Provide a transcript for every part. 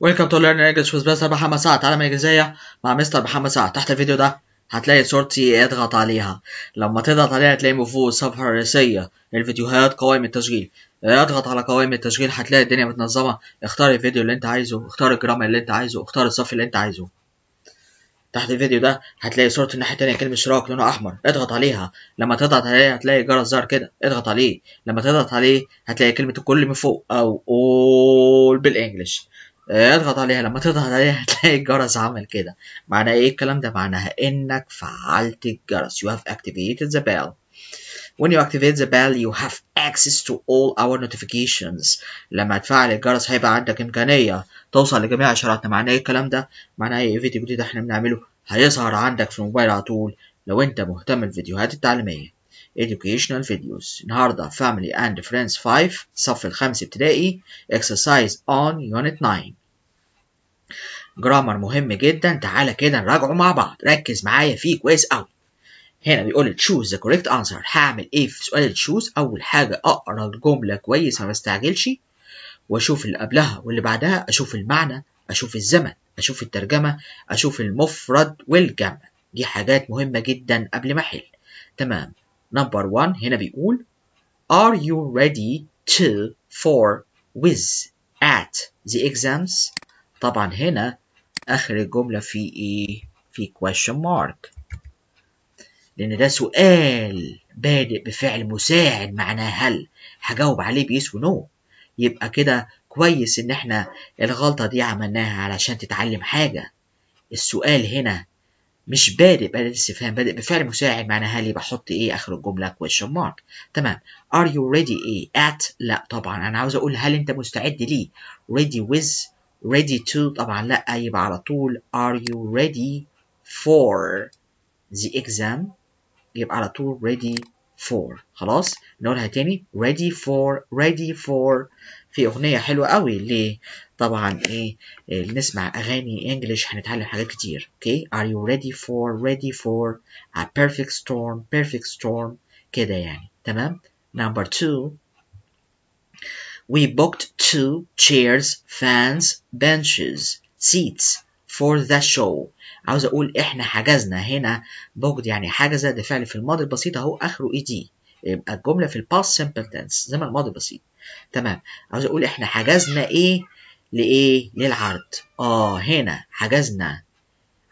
ويلكم تو ليرن انجلش ويز مستر محمد سعد تعلم الانجليزيه مع مستر محمد سعد تحت الفيديو ده هتلاقي صورتي اضغط عليها لما تضغط عليها هتلاقي من فوق الصفحه الرئيسيه الفيديوهات قوائم التشغيل اضغط على قوائم التشغيل هتلاقي الدنيا متنظمه اختار الفيديو اللي انت عايزه اختار الجرامر اللي انت عايزه اختار الصف اللي انت عايزه تحت الفيديو ده هتلاقي صورة الناحية التانية كلمة اشتراك لونها أحمر اضغط عليها لما تضغط عليها هتلاقي جرس زر كده اضغط عليه لما تضغط عليه هتلاقي كلمة الكل من فوق أو أول بالإنجلش إيه، اضغط عليها لما تضغط عليها هتلاقي الجرس عمل كده معناه ايه الكلام ده معناها انك فعلت الجرس you have activated the bell when you activate the bell you have access to all our notifications لما تفعل الجرس هيبقى عندك امكانيه توصل لجميع اشاراتنا معناه ايه الكلام ده معناه ايه فيديو جديد احنا بنعمله هيظهر عندك في الموبايل على طول لو انت مهتم بالفيديوهات التعليميه educational videos النهارده family and friends 5 صف الخامس ابتدائي exercise on unit 9 جرامر مهم جدا تعالى كده نراجعه مع بعض ركز معايا فيه كويس قوي هنا بيقول لي تشوز ذا كوريكت انسر هعمل ايه في سؤال تشوز اول حاجه اقرا الجمله كويس ما بستعجلش واشوف اللي قبلها واللي بعدها اشوف المعنى اشوف الزمن اشوف الترجمه اشوف المفرد والجمع دي حاجات مهمه جدا قبل ما احل تمام نمبر 1 هنا بيقول are you ready to for with at the exams طبعا هنا اخر الجمله في ايه في question mark لان ده سؤال بادئ بفعل مساعد معناه هل هجاوب عليه بيس ونو يبقى كده كويس ان احنا الغلطه دي عملناها علشان تتعلم حاجه السؤال هنا مش بادئ بادئ استفهام بادئ بفعل مساعد معناها هل يبقى احط ايه اخر الجمله question mark تمام are you ready ايه at لا طبعا انا عاوز اقول هل انت مستعد ليه ready with ready to طبعا لا يبقى على طول are you ready for the exam يبقى على طول ready for خلاص نقولها تاني ready for ready for في أغنية حلوة قوي اللي طبعا إيه نسمع أغاني إنجليش هنتعلم حاجات كتير okay? are you ready for ready for a perfect storm perfect storm كده يعني تمام number two We booked two chairs fans benches seats for the show عاوز اقول احنا حجزنا هنا booked يعني حجز ده فعل في الماضي البسيط اهو اخره اي دي يبقى الجملة في الباست simple tense زمن ماضي بسيط تمام عاوز اقول احنا حجزنا ايه لايه للعرض اه هنا حجزنا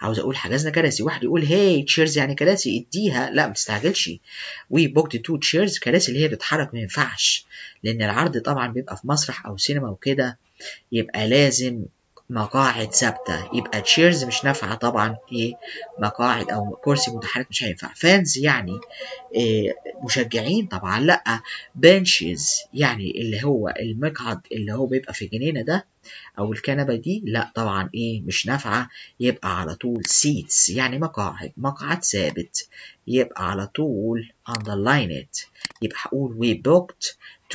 عاوز اقول حجزنا كراسي واحد يقول هاي hey, تشيرز يعني كراسي اديها لا ما تستعجلش وي بوكت تو تشيرز كراسي اللي هي بتتحرك ما ينفعش لان العرض طبعا بيبقى في مسرح او سينما وكده يبقى لازم مقاعد ثابتة يبقى تشيرز مش نافعة طبعا في مقاعد أو كرسي متحرك مش هينفع فانز يعني آه، مشجعين طبعا لأ بنشز يعني اللي هو المقعد اللي هو بيبقى في الجنينة ده أو الكنبة دي لأ طبعا إيه مش نافعة يبقى على طول سيتس يعني مقاعد مقعد ثابت يبقى على طول underline it يبقى هقول we booked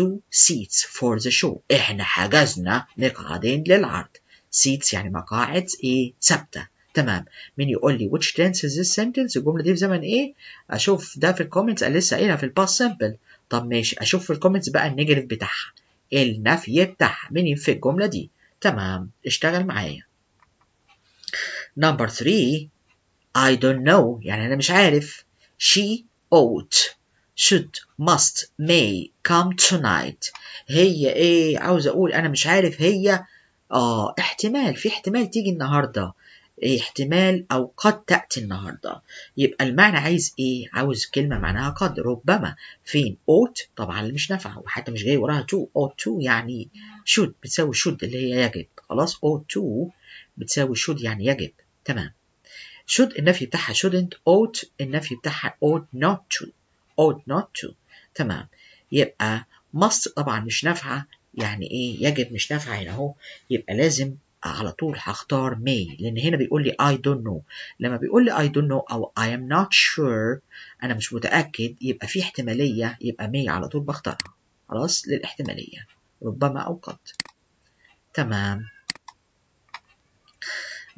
two seats for the show احنا حجزنا مقعدين للعرض seats يعني مقاعد ايه ثابته تمام مين يقول لي which tense is this sentence الجمله دي في زمن ايه اشوف ده في الكومنتس قال لسه قايلها في الباست سامبل طب ماشي اشوف في الكومنتس بقى النيجاتيف بتاعها النفي بتاعها مين في الجمله دي تمام اشتغل معايا نمبر 3 I don't know يعني أنا مش عارف she ought should must may come tonight هي إيه عاوز أقول أنا مش عارف هي اه احتمال في احتمال تيجي النهارده إيه، احتمال او قد تأتي النهاردة يبقى المعنى عايز ايه عاوز كلمة معناها قد ربما فين اوت طبعا اللي مش نافعة وحتى مش جاي وراها تو اوت تو يعني شود بتساوي شود اللي هي يجب خلاص اوت تو بتساوي شود يعني يجب تمام شود النفي بتاعها shouldn't أوت النفي بتاعها أوت not to أوت not to تمام يبقى must طبعا مش نافعة يعني ايه يجب مش نافعه هنا اهو يبقى لازم على طول هختار may لان هنا بيقول لي I don't know لما بيقول لي I don't know او I am not sure انا مش متاكد يبقى في احتماليه يبقى may على طول بختارها خلاص للاحتماليه ربما او قد تمام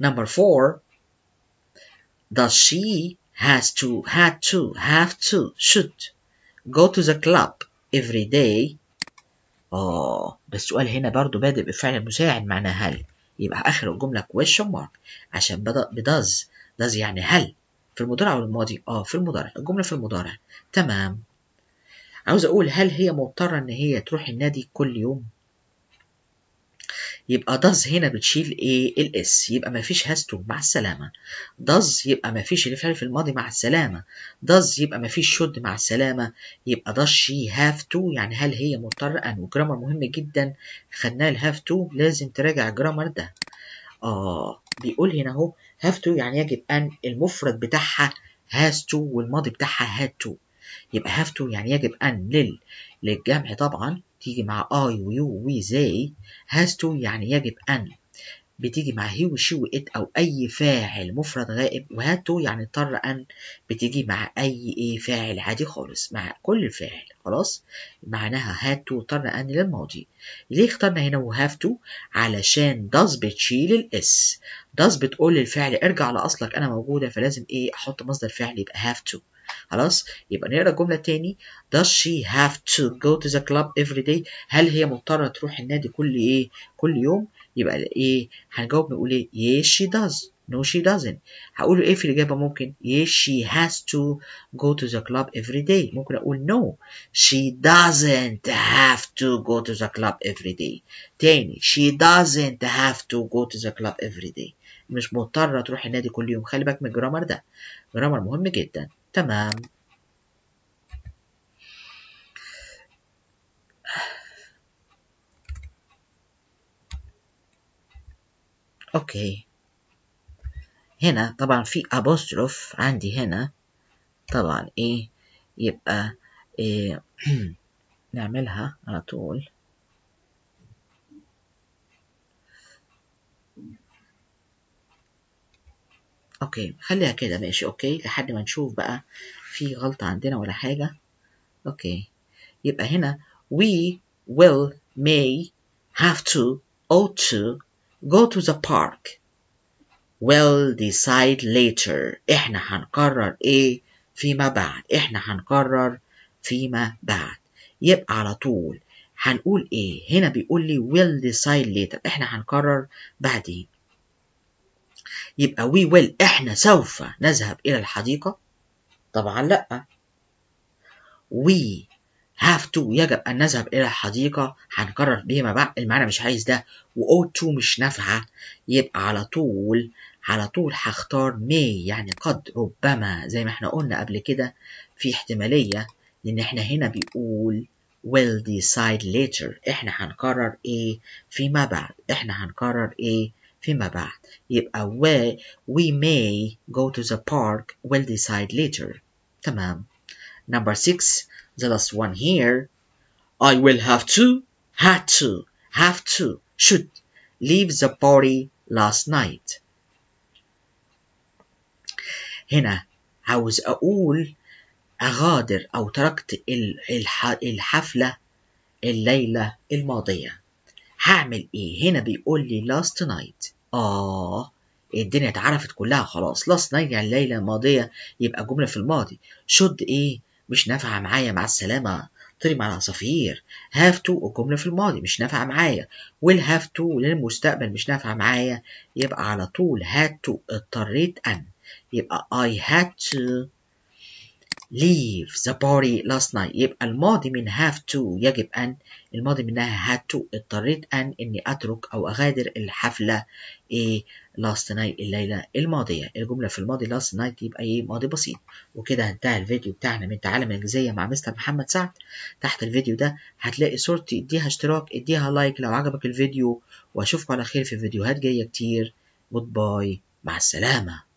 number four does she has to had to have to should go to the club every day آه بس السؤال هنا برضو بادئ بفعل مساعد معناه هل يبقى آخر الجملة question mark عشان بدأ بداز داز يعني هل في المضارع أو الماضي؟ آه في المضارع الجملة في المضارع تمام عاوز أقول هل هي مضطرة إن هي تروح النادي كل يوم؟ يبقى does هنا بتشيل ايه الاس يبقى مفيش has to مع السلامة does يبقى مفيش الفعل في الماضي مع السلامة does يبقى مفيش should مع السلامة يبقى does she have to يعني هل هي مضطرة أن وجرامر مهم جدا خدناه الهاف تو لازم تراجع الجرامر ده آه بيقول هنا اهو have to يعني يجب أن المفرد بتاعها has to والماضي بتاعها had to يبقى هاف تو يعني يجب أن لل للجمع طبعا تيجي مع I ويو وي زي هاز تو يعني يجب أن بتيجي مع هي وشي وإت أو أي فاعل مفرد غائب وهات تو يعني اضطر أن بتيجي مع أي إيه فاعل عادي خالص مع كل فاعل خلاص معناها هات تو اضطر أن للماضي ليه اخترنا هنا وهاف تو علشان داز بتشيل الإس داز بتقول للفعل ارجع لأصلك أنا موجودة فلازم إيه أحط مصدر فعل يبقى هاف تو خلاص يبقى نقرا الجمله تاني does she have to go to the club every day هل هي مضطره تروح النادي كل ايه كل يوم يبقى ايه هنجاوب نقول ايه yes she does no she doesn't هقول ايه في الاجابه ممكن yes she has to go to the club every day ممكن اقول no she doesn't have to go to the club every day تاني she doesn't have to go to the club every day مش مضطره تروح النادي كل يوم خلي بالك من الجرامر ده جرامر مهم جدا تمام اوكي هنا طبعا في apostrophe عندي هنا طبعا ايه يبقى إيه نعملها على طول اوكي خليها كده ماشي اوكي لحد ما نشوف بقى في غلطة عندنا ولا حاجة اوكي يبقى هنا we will may have to ought to go to the park will decide later احنا هنقرر ايه فيما بعد احنا هنقرر فيما بعد يبقى على طول هنقول ايه هنا بيقول لي will decide later احنا هنقرر بعدين يبقى وي ويل احنا سوف نذهب الى الحديقه طبعا لا وي هاف تو يجب ان نذهب الى الحديقه هنكرر ما بقى المعنى مش عايز ده واوت تو مش نافعه يبقى على طول على طول هختار مي يعني قد ربما زي ما احنا قلنا قبل كده في احتماليه لان احنا هنا بيقول will decide later احنا هنقرر ايه فيما بعد احنا هنقرر ايه فيما يبقى away we may go to the park we'll decide later تمام number six the last one here I will have to had to have to should leave the party last night هنا عاوز أقول أغادر أو تركت الحفلة الليلة الماضية هعمل ايه هنا بيقول لي لاست نايت اه الدنيا اتعرفت كلها خلاص لاست نايت يعني الليله الماضيه يبقى جمله في الماضي شد ايه مش نافعه معايا مع السلامه طري مع العصافير هاف تو الجمله في الماضي مش نافعه معايا ويل هاف تو للمستقبل مش نافعه معايا يبقى على طول هاد تو اضطريت ان يبقى I had to leave the party last night يبقى الماضي من have to يجب أن الماضي منها had to اضطريت أن إني أترك أو أغادر الحفلة إيه last night الليلة الماضية الجملة في الماضي last night يبقى إيه ماضي بسيط وكده انتهى الفيديو بتاعنا من تعلم الإنجليزية مع مستر محمد سعد تحت الفيديو ده هتلاقي صورتي اديها اشتراك اديها لايك لو عجبك الفيديو وأشوفكم على خير في فيديوهات جاية كتير جود باي مع السلامة